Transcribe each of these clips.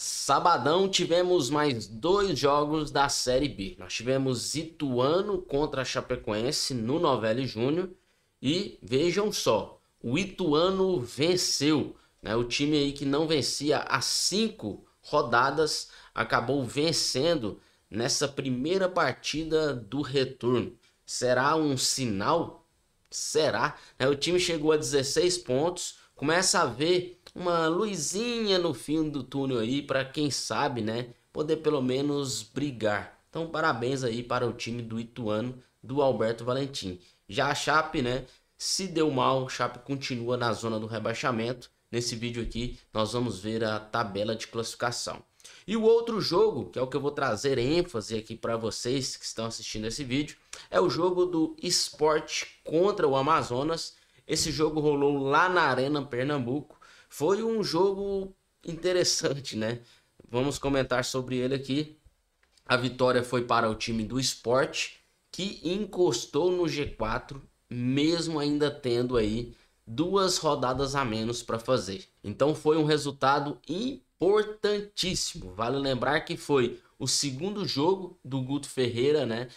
Sabadão tivemos mais dois jogos da Série B. Nós tivemos Ituano contra Chapecoense no Novelli Júnior. E vejam só, o Ituano venceu. Né? O time aí que não vencia há cinco rodadas acabou vencendo nessa primeira partida do retorno. Será um sinal? Será? É, o time chegou a 16 pontos, começa a ver uma luzinha no fim do túnel aí para quem sabe, né, poder pelo menos brigar. Então parabéns aí para o time do Ituano do Alberto Valentim. Já a Chape, né, se deu mal, Chape continua na zona do rebaixamento. Nesse vídeo aqui nós vamos ver a tabela de classificação. E o outro jogo, que é o que eu vou trazer ênfase aqui para vocês que estão assistindo esse vídeo, é o jogo do esporte contra o Amazonas. Esse jogo rolou lá na Arena Pernambuco foi um jogo interessante, né? Vamos comentar sobre ele aqui. A vitória foi para o time do esporte, que encostou no G4, mesmo ainda tendo aí duas rodadas a menos para fazer. Então foi um resultado importantíssimo. Vale lembrar que foi o segundo jogo do Guto Ferreira, né?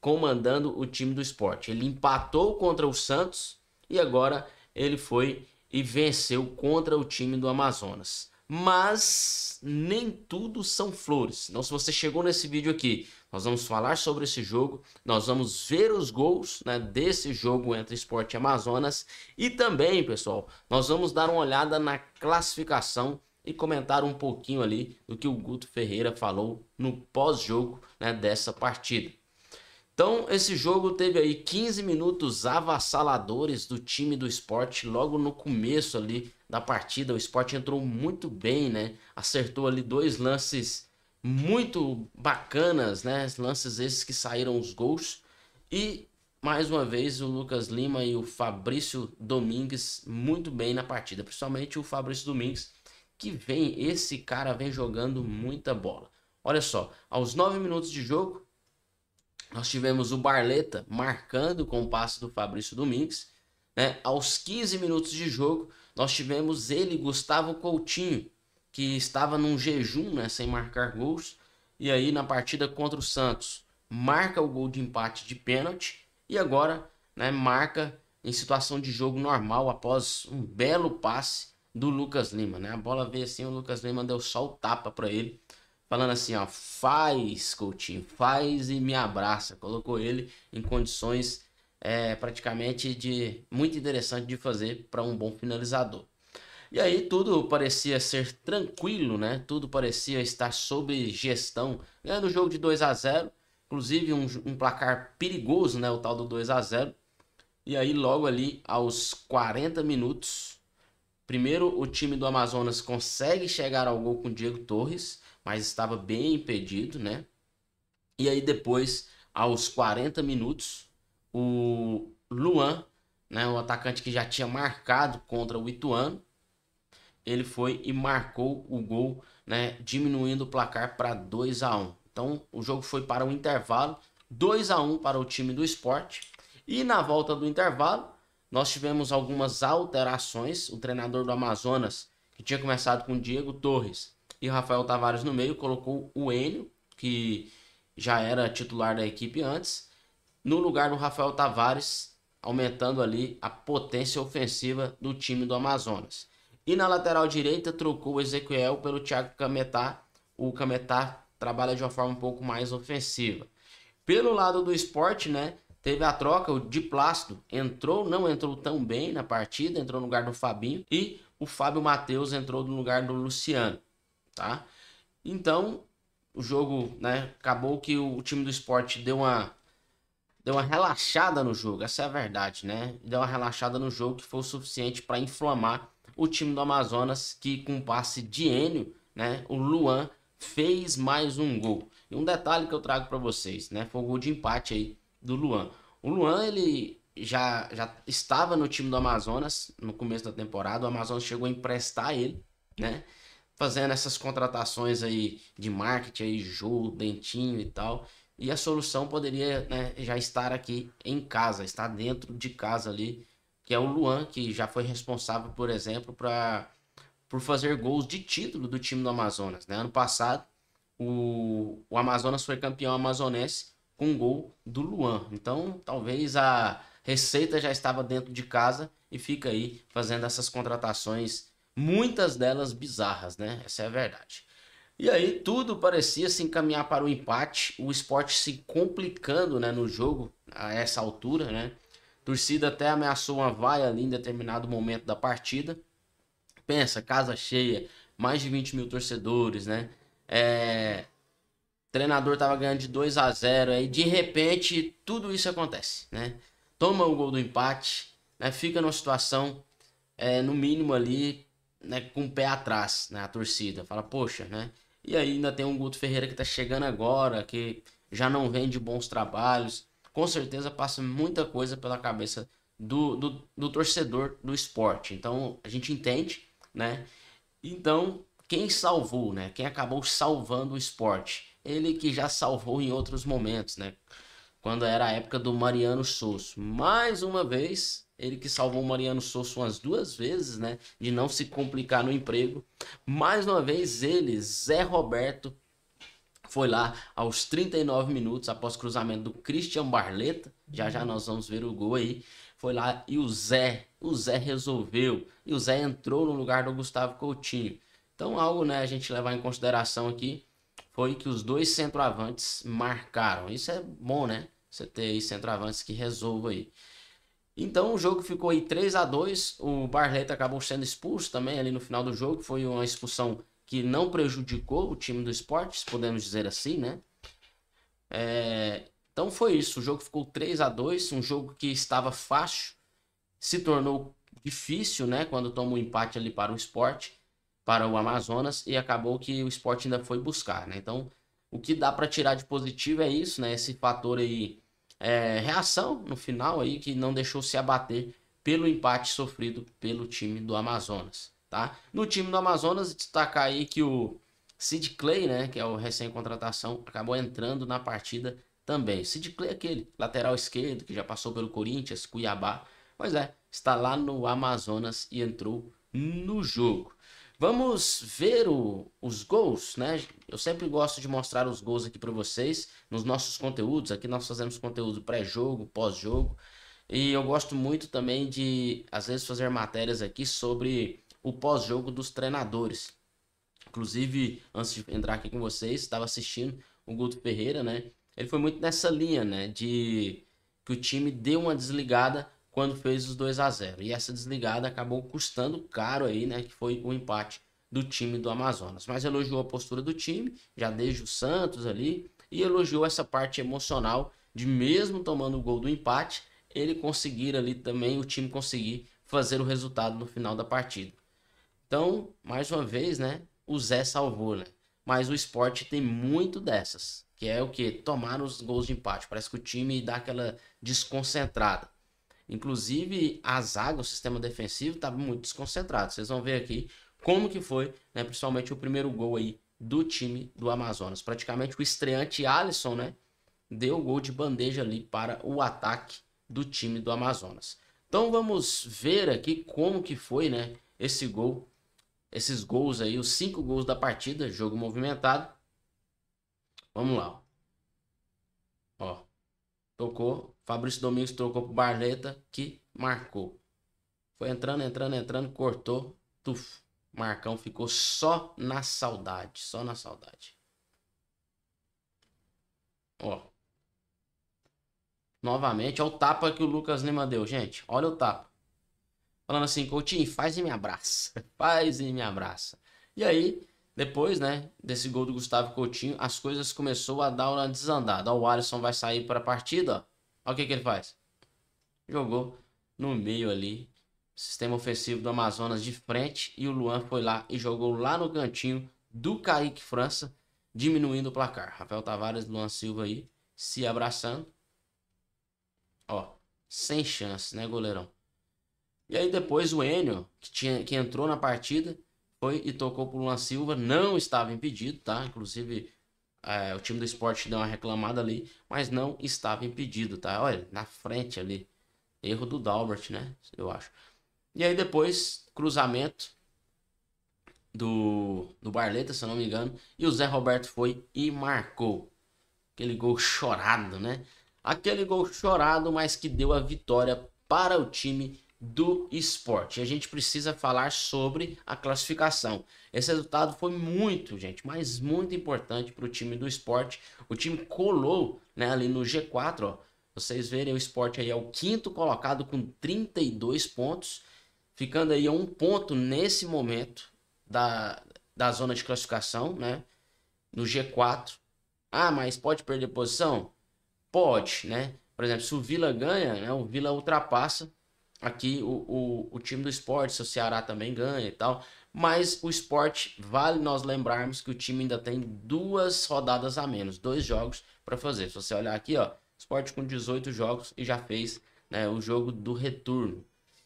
Comandando o time do esporte. Ele empatou contra o Santos e agora ele foi e venceu contra o time do Amazonas. Mas nem tudo são flores. Então, se você chegou nesse vídeo aqui, nós vamos falar sobre esse jogo, nós vamos ver os gols né, desse jogo entre Esporte e Amazonas e também, pessoal, nós vamos dar uma olhada na classificação e comentar um pouquinho ali do que o Guto Ferreira falou no pós-jogo né, dessa partida. Então, esse jogo teve aí 15 minutos avassaladores do time do esporte logo no começo ali da partida. O esporte entrou muito bem, né? Acertou ali dois lances muito bacanas, né? Lances esses que saíram os gols. E mais uma vez o Lucas Lima e o Fabrício Domingues muito bem na partida, principalmente o Fabrício Domingues, que vem, esse cara vem jogando muita bola. Olha só, aos 9 minutos de jogo, nós tivemos o Barleta marcando com o passe do Fabrício Domingues. Né? Aos 15 minutos de jogo, nós tivemos ele, Gustavo Coutinho, que estava num jejum né, sem marcar gols. E aí, na partida contra o Santos, marca o gol de empate de pênalti. E agora né, marca em situação de jogo normal após um belo passe do Lucas Lima. Né? A bola veio assim, o Lucas Lima deu só o tapa para ele falando assim, ó, faz, Coutinho, faz e me abraça. Colocou ele em condições é, praticamente de muito interessante de fazer para um bom finalizador. E aí tudo parecia ser tranquilo, né? Tudo parecia estar sob gestão, ganhando o jogo de 2 a 0, inclusive um, um placar perigoso, né? O tal do 2 a 0. E aí logo ali aos 40 minutos, primeiro o time do Amazonas consegue chegar ao gol com o Diego Torres mas estava bem impedido, né? E aí depois, aos 40 minutos, o Luan, né, o atacante que já tinha marcado contra o Ituano, ele foi e marcou o gol, né, diminuindo o placar para 2 a 1. Então, o jogo foi para o intervalo, 2 a 1 para o time do esporte. E na volta do intervalo, nós tivemos algumas alterações. O treinador do Amazonas, que tinha começado com Diego Torres, e o Rafael Tavares no meio, colocou o Enio, que já era titular da equipe antes, no lugar do Rafael Tavares, aumentando ali a potência ofensiva do time do Amazonas. E na lateral direita trocou o Ezequiel pelo Thiago Cametá. O Cametá trabalha de uma forma um pouco mais ofensiva. Pelo lado do esporte, né? Teve a troca, o de Plácido entrou, não entrou tão bem na partida, entrou no lugar do Fabinho e o Fábio Matheus entrou no lugar do Luciano tá? Então, o jogo, né, acabou que o time do esporte deu uma deu uma relaxada no jogo, essa é a verdade, né? Deu uma relaxada no jogo que foi o suficiente para inflamar o time do Amazonas, que com um passe de Enio, né, o Luan fez mais um gol. E um detalhe que eu trago para vocês, né, foi o gol de empate aí do Luan. O Luan, ele já, já estava no time do Amazonas no começo da temporada, o Amazonas chegou a emprestar ele, né? fazendo essas contratações aí de marketing, aí, Ju, Dentinho e tal. E a solução poderia né, já estar aqui em casa, estar dentro de casa ali, que é o Luan, que já foi responsável, por exemplo, pra, por fazer gols de título do time do Amazonas. Né? Ano passado, o, o Amazonas foi campeão amazonense com um gol do Luan. Então, talvez a receita já estava dentro de casa e fica aí fazendo essas contratações muitas delas bizarras, né? Essa é a verdade. E aí tudo parecia se encaminhar para o empate, o esporte se complicando né, no jogo a essa altura, né? A torcida até ameaçou uma vaia ali em determinado momento da partida. Pensa, casa cheia, mais de 20 mil torcedores, né? É... treinador tava ganhando de 2 a 0 aí de repente tudo isso acontece, né? Toma o gol do empate, né? Fica numa situação, é, no mínimo ali, né, com o pé atrás, né, a torcida. Fala, poxa, né? E aí ainda tem um Guto Ferreira que tá chegando agora, que já não rende bons trabalhos. Com certeza passa muita coisa pela cabeça do, do, do torcedor do esporte. Então a gente entende, né? Então, quem salvou, né? Quem acabou salvando o esporte? Ele que já salvou em outros momentos, né? Quando era a época do Mariano Souza. Mais uma vez, ele que salvou o Mariano Souza umas duas vezes, né? De não se complicar no emprego. Mais uma vez, ele, Zé Roberto, foi lá aos 39 minutos após cruzamento do Christian Barleta. Já já nós vamos ver o gol aí. Foi lá e o Zé, o Zé resolveu. E o Zé entrou no lugar do Gustavo Coutinho. Então, algo né, a gente levar em consideração aqui foi que os dois centroavantes marcaram. Isso é bom, né? Você ter aí centroavantes que resolvam aí. Então o jogo ficou aí 3 a 2 O Barreto acabou sendo expulso também ali no final do jogo. Foi uma expulsão que não prejudicou o time do se podemos dizer assim, né? É... Então foi isso. O jogo ficou 3 a 2 Um jogo que estava fácil, se tornou difícil, né? Quando tomou um empate ali para o esporte, para o Amazonas, e acabou que o esporte ainda foi buscar, né? Então o que dá para tirar de positivo é isso, né? Esse fator aí é, reação no final aí que não deixou se abater pelo empate sofrido pelo time do Amazonas, tá? No time do Amazonas destacar aí que o Sid Clay, né, que é o recém-contratação, acabou entrando na partida também. Sid Clay é aquele lateral esquerdo que já passou pelo Corinthians, Cuiabá, pois é, está lá no Amazonas e entrou no jogo. Vamos ver o, os gols, né? Eu sempre gosto de mostrar os gols aqui para vocês nos nossos conteúdos. Aqui nós fazemos conteúdo pré-jogo, pós-jogo. E eu gosto muito também de, às vezes, fazer matérias aqui sobre o pós-jogo dos treinadores. Inclusive, antes de entrar aqui com vocês, estava assistindo o Guto Ferreira, né? Ele foi muito nessa linha, né? De que o time deu uma desligada quando fez os 2 a 0 E essa desligada acabou custando caro aí, né? Que foi o empate do time do Amazonas. Mas elogiou a postura do time, já desde o Santos ali, e elogiou essa parte emocional de mesmo tomando o gol do empate, ele conseguir ali também, o time conseguir fazer o resultado no final da partida. Então, mais uma vez, né? O Zé salvou, né? Mas o esporte tem muito dessas, que é o que? Tomar os gols de empate. Parece que o time dá aquela desconcentrada. Inclusive, a zaga, o sistema defensivo, estava tá muito desconcentrado. Vocês vão ver aqui como que foi, né? Principalmente o primeiro gol aí do time do Amazonas. Praticamente o estreante Alisson, né? Deu o gol de bandeja ali para o ataque do time do Amazonas. Então vamos ver aqui como que foi, né? Esse gol, esses gols aí, os cinco gols da partida, jogo movimentado. Vamos lá, ó. ó tocou Fabrício Domingos trocou pro Barleta, que marcou. Foi entrando, entrando, entrando, cortou. Tuf. Marcão ficou só na saudade. Só na saudade. Ó. Novamente, olha o tapa que o Lucas Lima deu, gente. Olha o tapa. Falando assim, Coutinho, faz e me abraça. Faz e me abraça. E aí, depois, né, desse gol do Gustavo Coutinho, as coisas começou a dar uma desandada. Ó, o Alisson vai sair para a partida, ó. Olha o que, que ele faz. Jogou no meio ali. Sistema ofensivo do Amazonas de frente. E o Luan foi lá e jogou lá no cantinho do Kaique França, diminuindo o placar. Rafael Tavares, Luan Silva aí se abraçando. Ó, sem chance, né, goleirão? E aí depois o Enio, que, tinha, que entrou na partida, foi e tocou pro Luan Silva, não estava impedido, tá? Inclusive é, o time do esporte deu uma reclamada ali, mas não estava impedido, tá? Olha, na frente ali. Erro do Dalbert, né? Eu acho. E aí depois, cruzamento do, do Barleta, se eu não me engano. E o Zé Roberto foi e marcou. Aquele gol chorado, né? Aquele gol chorado, mas que deu a vitória para o time do esporte. a gente precisa falar sobre a classificação. Esse resultado foi muito, gente, mas muito importante para o time do esporte. O time colou né, ali no G4, ó. Vocês verem, o esporte aí é o quinto colocado com 32 pontos, ficando aí a um ponto nesse momento da, da zona de classificação, né? No G4. Ah, mas pode perder posição? Pode, né? Por exemplo, se o Vila ganha, né, o Vila ultrapassa aqui o, o, o time do esporte, se o Ceará também ganha e tal. Mas o esporte, vale nós lembrarmos que o time ainda tem duas rodadas a menos, dois jogos para fazer. Se você olhar aqui, ó, esporte com 18 jogos e já fez né, o jogo do retorno.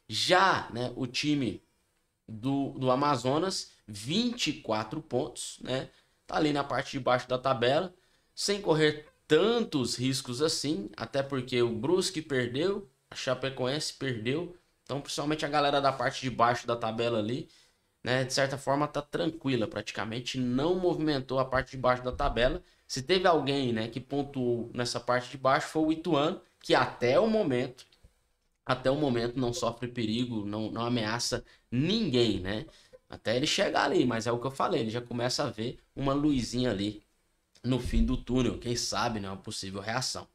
Já né, o time do, do Amazonas, 24 pontos, né? Tá ali na parte de baixo da tabela, sem correr tantos riscos assim, até porque o Brusque perdeu, Chapecoense perdeu. Então, principalmente a galera da parte de baixo da tabela ali, né, de certa forma tá tranquila, praticamente não movimentou a parte de baixo da tabela. Se teve alguém, né, que pontuou nessa parte de baixo foi o Ituano, que até o momento até o momento não sofre perigo, não, não ameaça ninguém, né? Até ele chegar ali, mas é o que eu falei, ele já começa a ver uma luzinha ali no fim do túnel, quem sabe, né? Uma possível reação.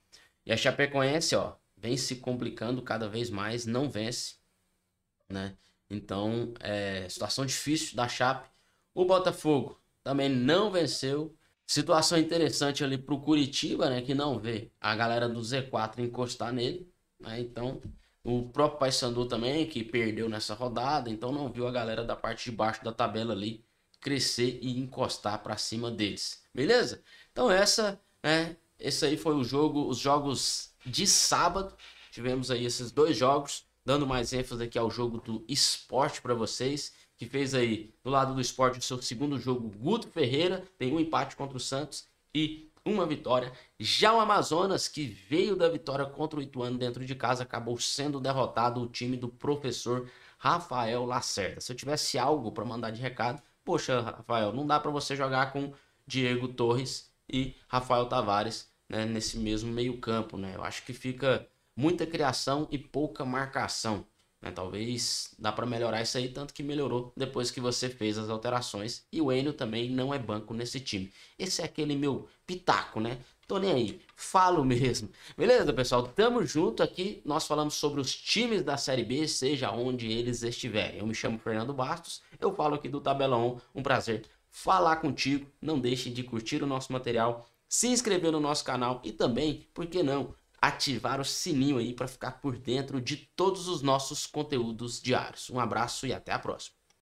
E a Chapecoense, ó, vem se complicando cada vez mais, não vence, né? Então, é, situação difícil da Chape. O Botafogo também não venceu. Situação interessante ali pro Curitiba, né? Que não vê a galera do Z4 encostar nele, né? Então, o próprio Paysandu também, que perdeu nessa rodada, então não viu a galera da parte de baixo da tabela ali crescer e encostar para cima deles. Beleza? Então essa, né, esse aí foi o jogo, os jogos de sábado. Tivemos aí esses dois jogos, dando mais ênfase aqui ao jogo do esporte para vocês, que fez aí do lado do esporte o seu segundo jogo, Guto Ferreira, tem um empate contra o Santos e uma vitória. Já o Amazonas, que veio da vitória contra o Ituano dentro de casa, acabou sendo derrotado o time do professor Rafael Lacerda. Se eu tivesse algo para mandar de recado, poxa, Rafael, não dá para você jogar com Diego Torres e Rafael Tavares né, nesse mesmo meio-campo. Né? Eu acho que fica muita criação e pouca marcação. Né? Talvez dá para melhorar isso aí, tanto que melhorou depois que você fez as alterações. E o Enio também não é banco nesse time. Esse é aquele meu pitaco, né? Tô nem aí, falo mesmo. Beleza, pessoal? Tamo junto aqui. Nós falamos sobre os times da Série B, seja onde eles estiverem. Eu me chamo Fernando Bastos, eu falo aqui do Tabelão. Um prazer falar contigo. Não deixe de curtir o nosso material se inscrever no nosso canal e também, por que não, ativar o sininho aí para ficar por dentro de todos os nossos conteúdos diários. Um abraço e até a próxima.